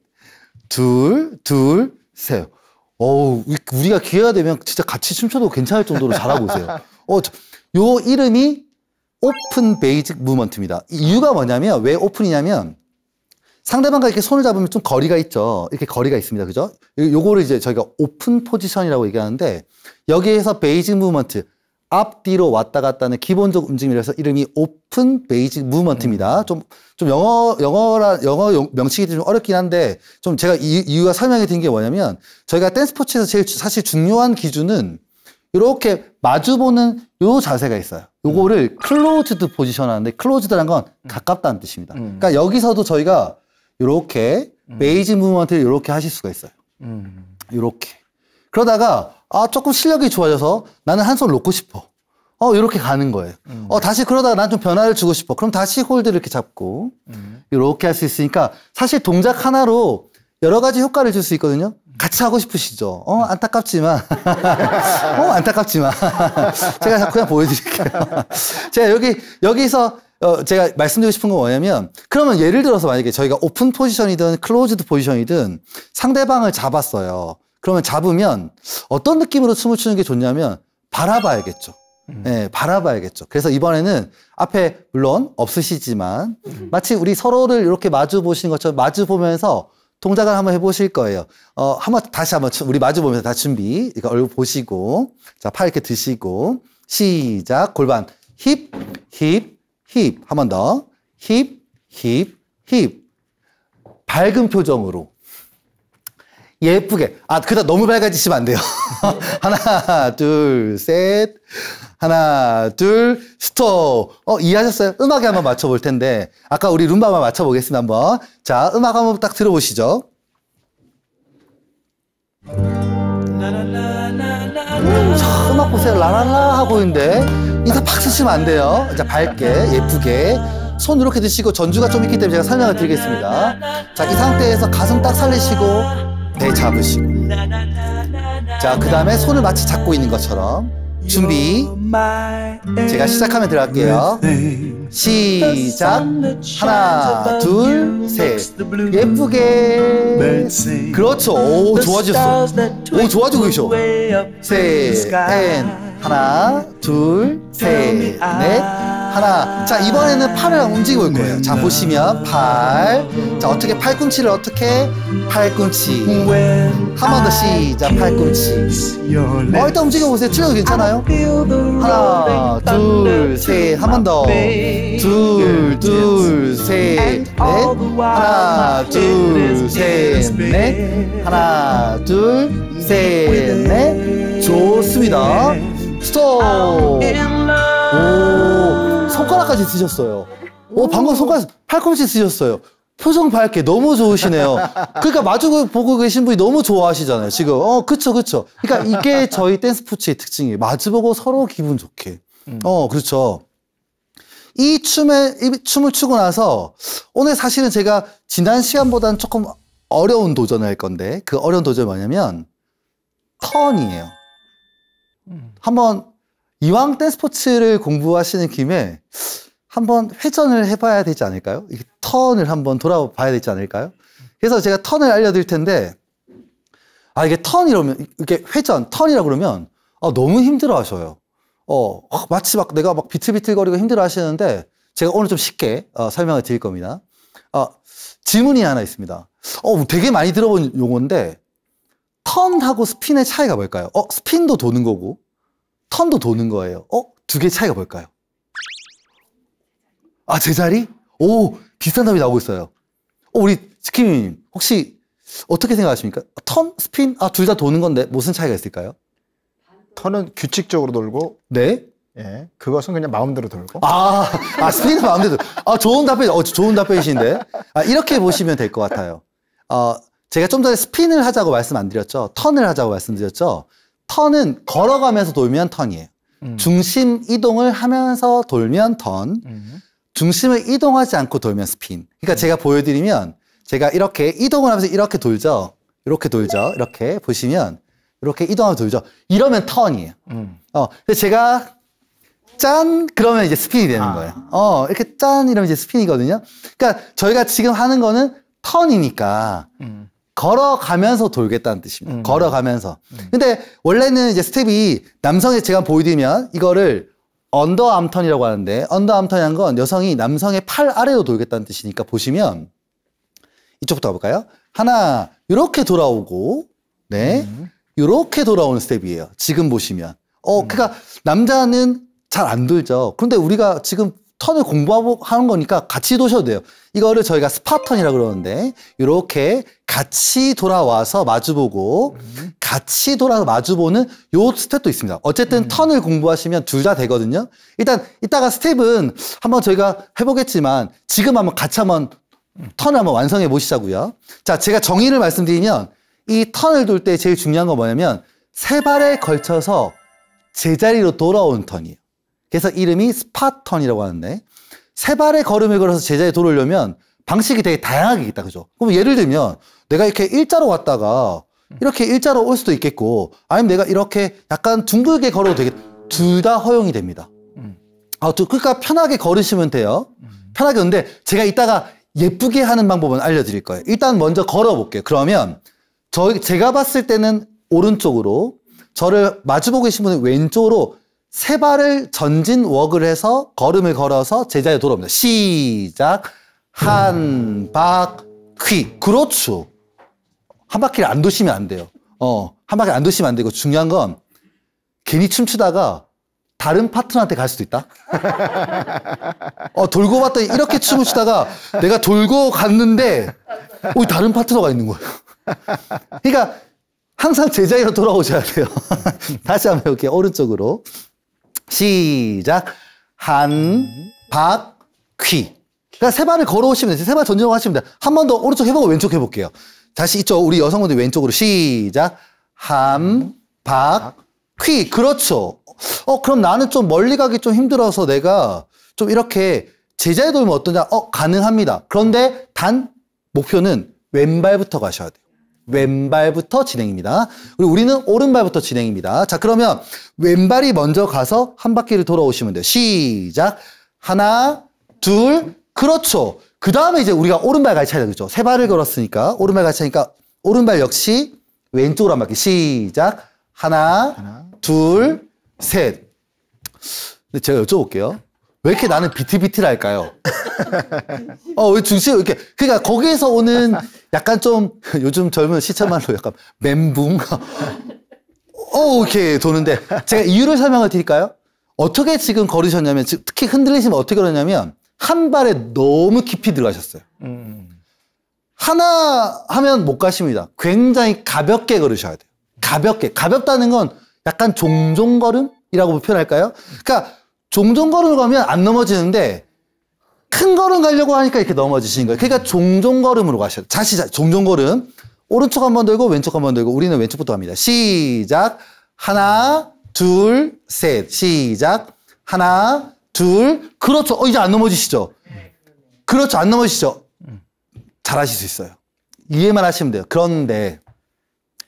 둘셋 어우 우리가 기회가 되면 진짜 같이 춤춰도 괜찮을 정도로 잘하고 있어요 어, 요 이름이 오픈 베이직 무먼트입니다. 이유가 뭐냐면 왜 오픈이냐면 상대방과 이렇게 손을 잡으면 좀 거리가 있죠. 이렇게 거리가 있습니다. 그죠? 요거를 이제 저희가 오픈 포지션이라고 얘기하는데 여기에서 베이직 무먼트 앞뒤로 왔다 갔다 하는 기본적 움직임이라서 이름이 오픈 베이직 무먼트입니다. 음. 좀, 좀 영어, 영어라, 영어 명칭이 좀 어렵긴 한데 좀 제가 이, 이유가 설명이 된 게 뭐냐면 저희가 댄스포츠에서 제일 사실 중요한 기준은 이렇게 마주보는 요 자세가 있어요. 요거를 음. 클로즈드 포지션 하는데 클로즈드란 건 음. 가깝다는 뜻입니다. 음. 그러니까 여기서도 저희가 이렇게 음. 베이지 무브먼트를 이렇게 하실 수가 있어요. 이렇게. 음. 그러다가 아 조금 실력이 좋아져서 나는 한 손 놓고 싶어. 어 이렇게 가는 거예요. 음. 어 다시 그러다가 난 좀 변화를 주고 싶어. 그럼 다시 홀드를 이렇게 잡고 이렇게 할 수 있으니까 사실 동작 하나로 여러 가지 효과를 줄 수 있거든요. 같이 하고 싶으시죠? 어, 안타깝지만. 어, 안타깝지만. 제가 그냥 보여드릴게요. 제가 여기, 여기서 어, 제가 말씀드리고 싶은 건 뭐냐면, 그러면 예를 들어서 만약에 저희가 오픈 포지션이든 클로즈드 포지션이든 상대방을 잡았어요. 그러면 잡으면 어떤 느낌으로 춤을 추는 게 좋냐면, 바라봐야겠죠. 음. 네, 바라봐야겠죠. 그래서 이번에는 앞에 물론 없으시지만 마치 우리 서로를 이렇게 마주 보시는 것처럼 마주 보면서 동작을 한번 해보실 거예요. 어, 한번 다시 한번 우리 마주 보면서 다 준비. 그러니까 얼굴 보시고, 자, 팔 이렇게 드시고, 시작. 골반 힙, 힙, 힙. 한번 더. 힙, 힙, 힙. 밝은 표정으로 예쁘게. 아, 그다 너무 밝아지시면 안 돼요. 하나, 둘, 셋. 하나, 둘, 스톱. 어, 이해하셨어요? 음악에 한번 맞춰볼 텐데. 아까 우리 룸바 한 번 맞춰보겠습니다, 한번. 자, 음악 한번 딱 들어보시죠. 자, 음악 보세요. 라라라 하고 있는데. 이거 박수 치면 안 돼요. 자, 밝게, 예쁘게. 손 이렇게 드시고 전주가 좀 있기 때문에 제가 설명을 드리겠습니다. 자, 이 상태에서 가슴 딱 살리시고 배 네, 잡으시고 자그 다음에 손을 마치 잡고 있는 것처럼 준비 제가 시작하면 들어갈게요 시작 하나 둘 셋 예쁘게 그렇죠 오 좋아졌어 오 좋아지고 계셔 셋 하나 둘셋넷 하나. 아. 자, 이번에는 팔을 움직이고 올 거예요. 자, 네. 보시면 팔. 자, 어떻게 팔꿈치를 어떻게? 팔꿈치. 한 번 더 시작. 팔꿈치. 어, 일단 움직여 보세요. 틀려도 괜찮아요. 하나, 둘, 셋. 한 번 더. 둘, 둘, 셋, 넷. 하나, 둘, 셋, 넷. 하나, 둘, 셋, 넷. 좋습니다. 스톱. 오. 손가락까지 쓰셨어요. 어, 방금 손가락, 팔꿈치 쓰셨어요. 표정 밝게 너무 좋으시네요. 그러니까 마주보고 계신 분이 너무 좋아하시잖아요. 지금 어 그쵸 그쵸. 그러니까 이게 저희 댄스 포츠의 특징이에요. 마주보고 서로 기분 좋게. 음. 어 그렇죠. 이 춤에 이 춤을 추고 나서 오늘 사실은 제가 지난 시간보다는 조금 어려운 도전을 할 건데 그 어려운 도전이 뭐냐면 턴이에요. 음. 한번 이왕 댄 스포츠를 공부하시는 김에 한번 회전을 해봐야 되지 않을까요? 이게 턴을 한번 돌아봐야 되지 않을까요? 그래서 제가 턴을 알려드릴 텐데 아 이게 턴이라면 이렇게 회전 턴이라 고 그러면 아, 너무 힘들어하셔요. 어 아, 마치 막 내가 막 비틀비틀거리고 힘들어하시는데 제가 오늘 좀 쉽게 어, 설명을 드릴 겁니다. 아 질문이 하나 있습니다. 어 되게 많이 들어본 용어인데 턴하고 스핀의 차이가 뭘까요? 어 스핀도 도는 거고 턴도 도는 거예요. 어? 두 개 차이가 뭘까요? 아, 제자리? 오, 비슷한 답이 나오고 있어요. 어, 우리 치킨님, 혹시 어떻게 생각하십니까? 턴? 스핀? 아, 둘 다 도는 건데 무슨 차이가 있을까요? 턴은 규칙적으로 돌고. 네. 예. 그것은 그냥 마음대로 돌고. 아, 아 스핀은 마음대로. 아, 좋은 답변, 어, 좋은 답변이신데. 아, 이렇게 보시면 될 것 같아요. 어, 제가 좀 전에 스핀을 하자고 말씀 안 드렸죠? 턴을 하자고 말씀드렸죠? 턴은 걸어가면서 돌면 턴이에요. 음. 중심 이동을 하면서 돌면 턴, 음. 중심을 이동하지 않고 돌면 스핀. 그러니까 음. 제가 보여드리면 제가 이렇게 이동을 하면서 이렇게 돌죠. 이렇게 돌죠. 이렇게 보시면 이렇게 이동하면서 돌죠. 이러면 턴이에요. 음. 어, 근데 제가 짠 그러면 이제 스핀이 되는 아. 거예요. 어, 이렇게 짠 이러면 이제 스핀이거든요. 그러니까 저희가 지금 하는 거는 턴이니까 음. 걸어가면서 돌겠다는 뜻입니다. 음. 걸어가면서. 음. 근데 원래는 이제 스텝이 남성의 제가 보여드리면 이거를 언더암 턴이라고 하는데 언더암 턴이란 건 여성이 남성의 팔 아래로 돌겠다는 뜻이니까 보시면 이쪽부터 가볼까요? 하나 이렇게 돌아오고 네 이렇게 음. 돌아오는 스텝이에요. 지금 보시면 어 음. 그러니까 남자는 잘 안 돌죠. 그런데 우리가 지금 턴을 공부하는 거니까 같이 도셔도 돼요. 이거를 저희가 스파턴이라 고 그러는데 이렇게 같이 돌아와서 마주보고 음. 같이 돌아서 마주보는 요 스텝도 있습니다. 어쨌든 음. 턴을 공부하시면 둘 다 되거든요. 일단 이따가 스텝은 한번 저희가 해보겠지만 지금 한번 같이 한번 턴을 한번 완성해 보시자고요. 자, 제가 정의를 말씀드리면 이 턴을 돌 때 제일 중요한 건 뭐냐면 세 발에 걸쳐서 제자리로 돌아온 턴이에요. 그래서 이름이 스파턴이라고 하는데 세 발의 걸음을 걸어서 제자에돌으려면 방식이 되게 다양하게 있다 그죠 그럼 예를 들면 내가 이렇게 일자로 왔다가 이렇게 일자로 올 수도 있겠고 아니면 내가 이렇게 약간 둥글게 걸어도 되겠 둘다 허용이 됩니다 아, 그러니까 편하게 걸으시면 돼요 편하게 근데 제가 이따가 예쁘게 하는 방법은 알려드릴 거예요 일단 먼저 걸어볼게요 그러면 저 제가 봤을 때는 오른쪽으로 저를 마주보고 계신 분은 왼쪽으로 세 발을 전진 워크를 해서 걸음을 걸어서 제자리에 돌아옵니다. 시작. 한 바퀴. 그렇죠. 한 바퀴를 안 두시면 안 돼요. 어, 한 바퀴 안 두시면 안 되고 중요한 건 괜히 춤추다가 다른 파트너한테 갈 수도 있다. 어, 돌고 봤더니 이렇게 춤을 추다가 내가 돌고 갔는데 오, 다른 파트너가 있는 거예요. 그러니까 항상 제자리로 돌아오셔야 돼요. 다시 한번 이렇게 오른쪽으로. 시작. 한, 박, 퀴. 그러니까 세 발을 걸어오시면 돼요. 세 발 전진으로 하시면 돼요. 한 번 더 오른쪽 해보고 왼쪽 해볼게요. 다시 이쪽 우리 여성분들 왼쪽으로 시작. 한, 박, 퀴. 그렇죠. 어, 그럼 나는 좀 멀리 가기 좀 힘들어서 내가 좀 이렇게 제자에 돌면 어떠냐? 어, 가능합니다. 그런데 단 목표는 왼발부터 가셔야 돼요. 왼발부터 진행입니다. 그리고 우리는 오른발부터 진행입니다. 자, 그러면 왼발이 먼저 가서 한 바퀴를 돌아오시면 돼요. 시작. 하나, 둘, 그렇죠. 그 다음에 이제 우리가 오른발 같이 차야 되겠죠. 세 발을 걸었으니까, 오른발 같이 차니까, 오른발 역시 왼쪽으로 한 바퀴. 시작. 하나, 하나 둘, 셋. 근데 제가 여쭤볼게요. 왜 이렇게 나는 비틀비틀할까요? 어, 왜 중심, 이렇게. 그러니까 거기에서 오는 약간 좀 요즘 젊은 시차말로 약간 멘붕 오, 어, 이렇게 도는데 제가 이유를 설명을 드릴까요? 어떻게 지금 걸으셨냐면 특히 흔들리시면 어떻게 그러냐면 한 발에 너무 깊이 들어가셨어요. 음. 하나 하면 못 가십니다. 굉장히 가볍게 걸으셔야 돼요. 가볍게 가볍다는 건 약간 종종 걸음이라고 표현할까요? 그러니까 종종 걸음을 가면 안 넘어지는데 큰 걸음 가려고 하니까 이렇게 넘어지신 거예요. 그러니까 종종 걸음으로 가셔야 돼요. 다시 종종 걸음. 오른쪽 한 번 들고 왼쪽 한 번 들고 우리는 왼쪽부터 합니다. 시작. 하나, 둘, 셋. 시작. 하나, 둘. 그렇죠. 어, 이제 안 넘어지시죠? 그렇죠. 안 넘어지시죠? 잘 하실 수 있어요. 이해만 하시면 돼요. 그런데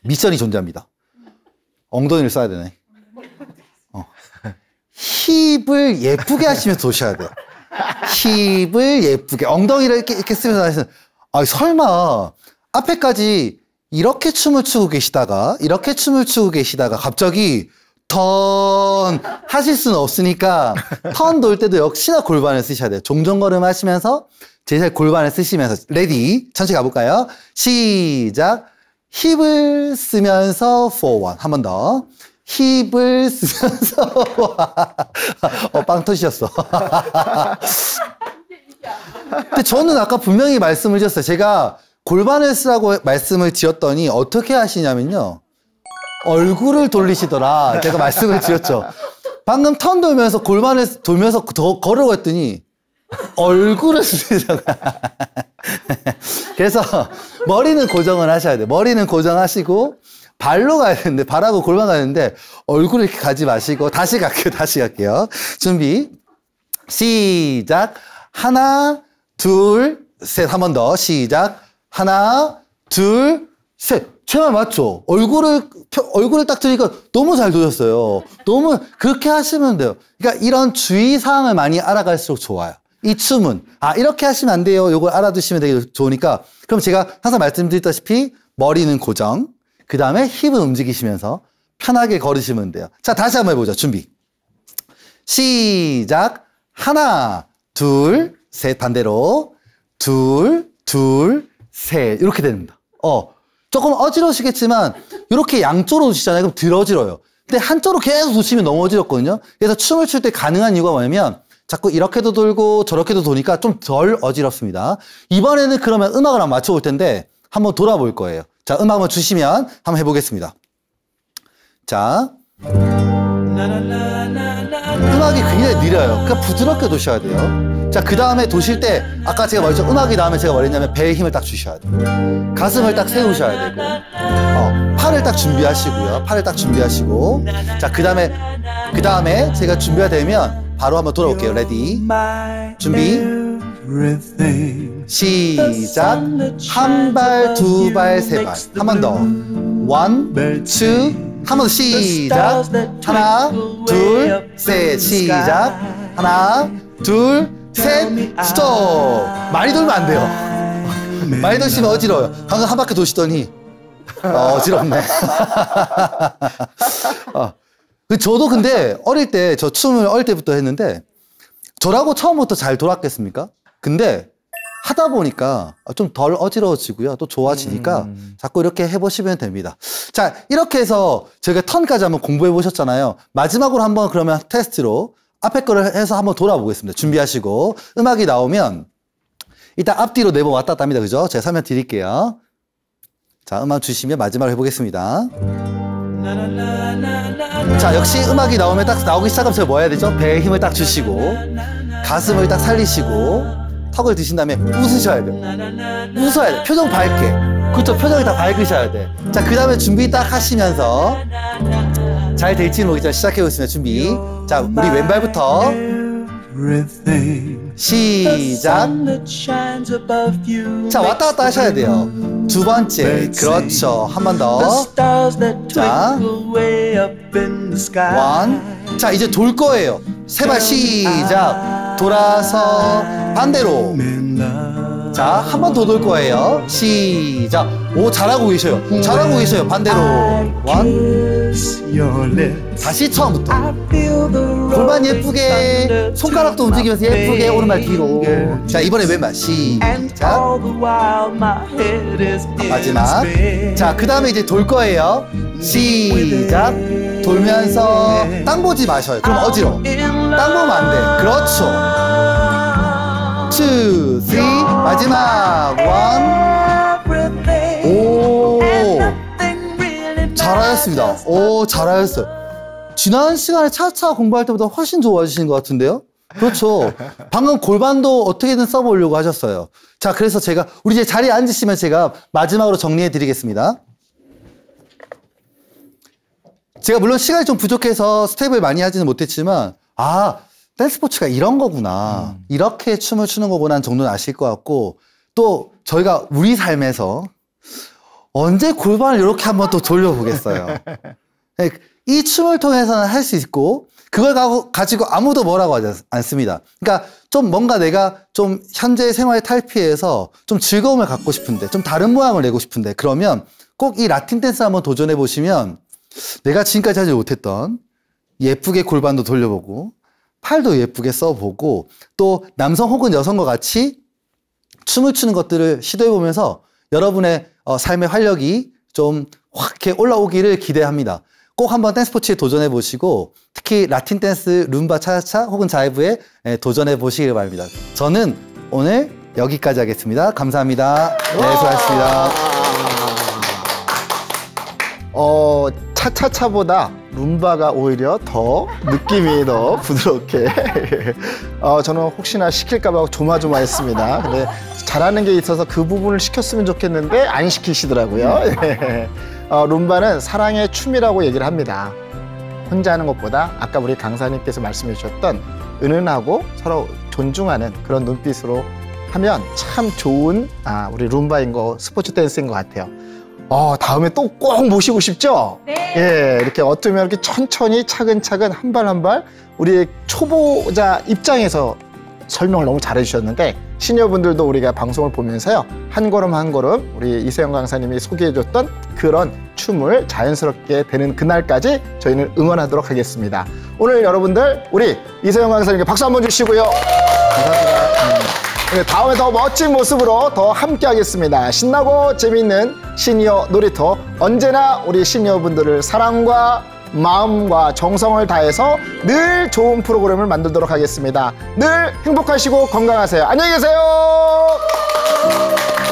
미션이 존재합니다. 엉덩이를 써야 되네. 어. 힙을 예쁘게 하시면서 도셔야 돼요. 힙을 예쁘게 엉덩이를 이렇게, 이렇게 쓰면서 하시는 아 설마 앞에까지 이렇게 춤을 추고 계시다가 이렇게 춤을 추고 계시다가 갑자기 턴 하실 수는 없으니까 턴 돌 때도 역시나 골반을 쓰셔야 돼요. 종종걸음 하시면서 제일 골반을 쓰시면서 레디 천천히 가볼까요? 시작 힙을 쓰면서 포원 한번더 힙을 쓰면서 어, 빵 터지셨어. 근데 저는 아까 분명히 말씀을 드렸어요. 제가 골반을 쓰라고 말씀을 드렸더니 어떻게 하시냐면요. 얼굴을 돌리시더라. 제가 말씀을 드렸죠. 방금 턴 돌면서 골반을 돌면서 더 걸으라고 했더니 얼굴을 쓰시잖아. 그래서 머리는 고정을 하셔야 돼요. 머리는 고정하시고 발로 가야 되는데 발하고 골반 가는데 얼굴 이렇게 가지 마시고 다시 갈게요. 다시 갈게요. 준비. 시작. 하나, 둘, 셋. 한 번 더. 시작. 하나, 둘, 셋. 최말 맞죠? 얼굴을 얼굴을 딱 들으니까 너무 잘 도셨어요. 너무 그렇게 하시면 돼요. 그러니까 이런 주의 사항을 많이 알아갈수록 좋아요. 이 춤은 아 이렇게 하시면 안 돼요. 요걸 알아두시면 되게 좋으니까 그럼 제가 항상 말씀드렸다시피 머리는 고정, 그 다음에 힙을 움직이시면서 편하게 걸으시면 돼요. 자, 다시 한번 해보죠. 준비. 시작. 하나, 둘, 셋. 반대로. 둘, 둘, 셋. 이렇게 됩니다. 어. 조금 어지러우시겠지만, 이렇게 양쪽으로 두시잖아요. 그럼 들어지러요. 근데 한쪽으로 계속 두시면 너무 어지럽거든요. 그래서 춤을 출 때 가능한 이유가 뭐냐면, 자꾸 이렇게도 돌고 저렇게도 도니까 좀 덜 어지럽습니다. 이번에는 그러면 음악을 한번 맞춰볼 텐데, 한번 돌아볼 거예요. 자, 음악 한번 주시면 한번 해보겠습니다. 자. 음악이 굉장히 느려요. 그러니까 부드럽게 도셔야 돼요. 자, 그 다음에 도실 때, 아까 제가 말했죠. 음악이 다음에 제가 말했냐면 배에 힘을 딱 주셔야 돼요. 가슴을 딱 세우셔야 되고, 어, 팔을 딱 준비하시고요. 팔을 딱 준비하시고. 자, 그 다음에, 그 다음에 제가 준비가 되면 바로 한번 돌아올게요. 레디. 준비. 시작 한 발 두 발 세 발 한 번더 one two 한번더 시작 하나 둘 셋 시작 하나 둘 셋 스톱 많이 돌면 안 돼요 네. 많이 돌시면 어지러워요 방금 한 바퀴 도시더니 어, 지럽네 어. 그 저도 근데 어릴 때 저 춤을 어릴 때부터 했는데 저라고 처음부터 잘 돌았겠습니까? 근데 하다 보니까 아, 좀덜 어지러워지고요. 또 좋아지니까 음. 자꾸 이렇게 해보시면 됩니다. 자, 이렇게 해서 저희가 턴까지 한번 공부해 보셨잖아요. 마지막으로 한번 그러면 테스트로 앞에 거를 해서 한번 돌아보겠습니다. 준비하시고 음악이 나오면 일단 앞뒤로 네 번 왔다 갔다 합니다. 그죠? 제가 설명 드릴게요. 자, 음악 주시면 마지막으로 해보겠습니다. 자, 역시 음악이 나오면 딱 나오기 시작하면 제가 뭐 해야 되죠? 배에 힘을 딱 주시고 가슴을 딱 살리시고 턱을 드신 다음에 웃으셔야 돼요. 웃어야 돼. 표정 밝게. 그렇죠. 표정이 다 밝으셔야 돼. 자, 그 다음에 준비 딱 하시면서 잘 될지는 모르겠지만 시작해보겠습니다. 준비. 자, 우리 왼발부터 시작. 자, 왔다 갔다 하셔야 돼요. 두 번째. 그렇죠. 한 번 더. 자. 원. 자, 이제 돌 거예요. 세 발 시작. 돌아서 반대로 자 한 번 더 돌 거예요 시작 오 잘하고 계셔요 잘하고 계셔요 반대로 원 다시 처음부터 골반 예쁘게 손가락도 움직이면서 예쁘게 오른발 뒤로 자 이번에 왼발 시작 마지막 자그 다음에 이제 돌 거예요 시작 돌면서 네. 땅 보지 마셔요. 그럼 어지러땅 보면 안 돼. 그렇죠. 2, 3, 마지막 o 오. 잘하셨습니다. 오, 잘하셨어요. 지난 시간에 차차 공부할 때보다 훨씬 좋아지신 것 같은데요? 그렇죠. 방금 골반도 어떻게든 써보려고 하셨어요. 자, 그래서 제가, 우리 이제 자리에 앉으시면 제가 마지막으로 정리해 드리겠습니다. 제가 물론 시간이 좀 부족해서 스텝을 많이 하지는 못했지만 아 댄스포츠가 이런 거구나 음. 이렇게 춤을 추는 거구나 정도는 아실 것 같고 또 저희가 우리 삶에서 언제 골반을 이렇게 한번 또 돌려보겠어요 네, 이 춤을 통해서는 할 수 있고 그걸 가지고 아무도 뭐라고 하지 않습니다 그러니까 좀 뭔가 내가 좀 현재 생활에 탈피해서 좀 즐거움을 갖고 싶은데 좀 다른 모양을 내고 싶은데 그러면 꼭 이 라틴 댄스 한번 도전해 보시면 내가 지금까지 하지 못했던 예쁘게 골반도 돌려보고 팔도 예쁘게 써보고 또 남성 혹은 여성과 같이 춤을 추는 것들을 시도해보면서 여러분의 어, 삶의 활력이 좀확 이렇게 올라오기를 기대합니다. 꼭 한번 댄스 포츠에 도전해 보시고 특히 라틴 댄스 룸바 차차 혹은 자이브에 예, 도전해 보시길 바랍니다. 저는 오늘 여기까지 하겠습니다. 감사합니다. 네, 수고하셨습니다. 어, 차차차보다 룸바가 오히려
더 느낌이 더 부드럽게 어, 저는 혹시나 시킬까봐 조마조마했습니다 근데 잘하는 게 있어서 그 부분을 시켰으면 좋겠는데 안 시키시더라고요 어, 룸바는 사랑의 춤이라고 얘기를 합니다 혼자 하는 것보다 아까 우리 강사님께서 말씀해 주셨던 은은하고 서로 존중하는 그런 눈빛으로 하면 참 좋은 아, 우리 룸바인 거 스포츠 댄스인 것 같아요 어, 다음에 또 꼭 모시고 싶죠? 네. 예, 이렇게 어쩌면 이렇게 천천히 차근차근 한 발 한 발 우리 초보자 입장에서 설명을 너무 잘해 주셨는데 시녀분들도 우리가 방송을 보면서요 한 걸음 한 걸음 우리 이세영 강사님이 소개해줬던 그런 춤을 자연스럽게 되는 그날까지 저희는 응원하도록 하겠습니다 오늘 여러분들 우리 이세영 강사님께 박수 한 번 주시고요 감사합니다. 네, 다음에 더 멋진 모습으로 더 함께하겠습니다. 신나고 재미있는 시니어 놀이터 언제나 우리 시니어분들을 사랑과 마음과 정성을 다해서 늘 좋은 프로그램을 만들도록 하겠습니다. 늘 행복하시고 건강하세요. 안녕히 계세요.